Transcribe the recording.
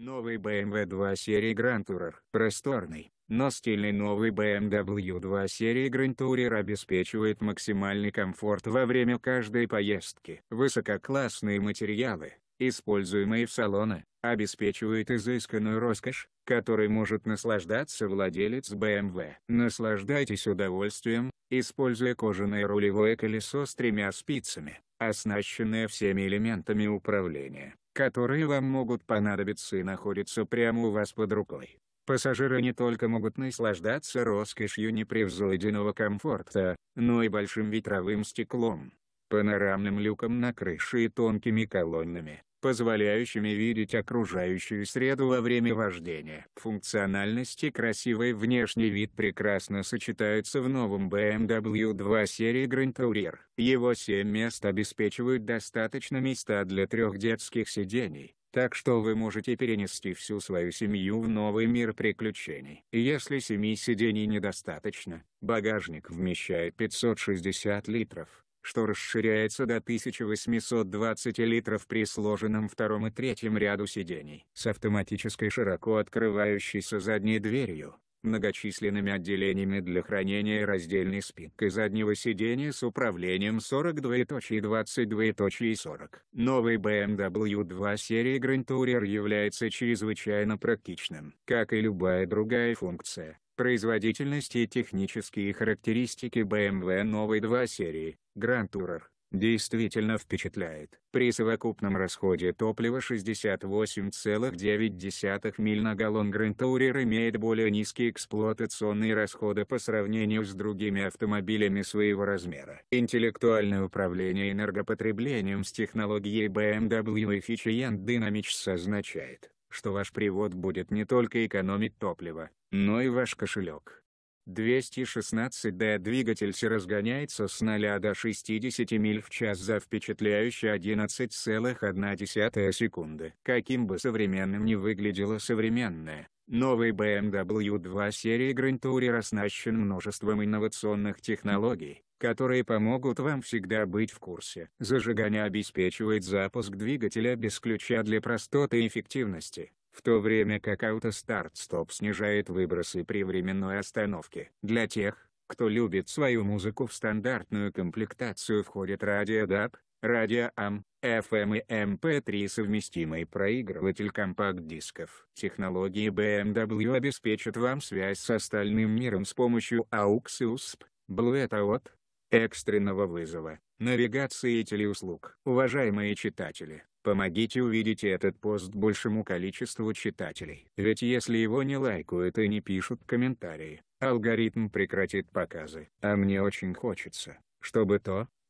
Новый BMW 2 серии Grand Tourer, просторный, но стильный новый BMW 2 серии Grand Tourer обеспечивает максимальный комфорт во время каждой поездки. Высококлассные материалы, используемые в салоне, обеспечивают изысканную роскошь, которой может наслаждаться владелец BMW. Наслаждайтесь удовольствием, используя кожаное рулевое колесо с тремя спицами, оснащенное всеми элементами управления которые вам могут понадобиться и находятся прямо у вас под рукой. Пассажиры не только могут наслаждаться роскошью непревзойденного комфорта, но и большим ветровым стеклом, панорамным люком на крыше и тонкими колоннами, позволяющими видеть окружающую среду во время вождения. Функциональность и красивый внешний вид прекрасно сочетаются в новом BMW 2 серии Grand Tourer. Его 7 мест обеспечивают достаточно места для трех детских сидений, так что вы можете перенести всю свою семью в новый мир приключений. Если семи сидений недостаточно, багажник вмещает 560 литров что расширяется до 1820 литров при сложенном втором и третьем ряду сидений. С автоматической широко открывающейся задней дверью, многочисленными отделениями для хранения раздельной спинкой заднего сидения с управлением 42.22.40. Новый BMW 2 серии Grand Tourer является чрезвычайно практичным, как и любая другая функция производительность и технические характеристики BMW новой 2 серии, Grand Tourer, действительно впечатляет. При совокупном расходе топлива 68,9 миль на галлон Grand Tourer имеет более низкие эксплуатационные расходы по сравнению с другими автомобилями своего размера. Интеллектуальное управление энергопотреблением с технологией BMW Efficient Dynamics означает, что ваш привод будет не только экономить топливо, но и ваш кошелек. 216 d двигатель разгоняется с 0 до 60 миль в час за впечатляющие 11,1 секунды. Каким бы современным ни выглядело современное, Новый BMW 2 серии Grand Tourer оснащен множеством инновационных технологий, которые помогут вам всегда быть в курсе. Зажигание обеспечивает запуск двигателя без ключа для простоты и эффективности, в то время как автостарт-стоп снижает выбросы при временной остановке. Для тех, кто любит свою музыку в стандартную комплектацию входит радио DAB, радио AM, FM эм и MP3 эм совместимый проигрыватель компакт-дисков. Технологии BMW эм обеспечат вам связь с остальным миром с помощью AUX и USP, Bluetooth, экстренного вызова, навигации и телеуслуг. Уважаемые читатели, помогите увидеть этот пост большему количеству читателей. Ведь если его не лайкают и не пишут комментарии, алгоритм прекратит показы. А мне очень хочется, чтобы то,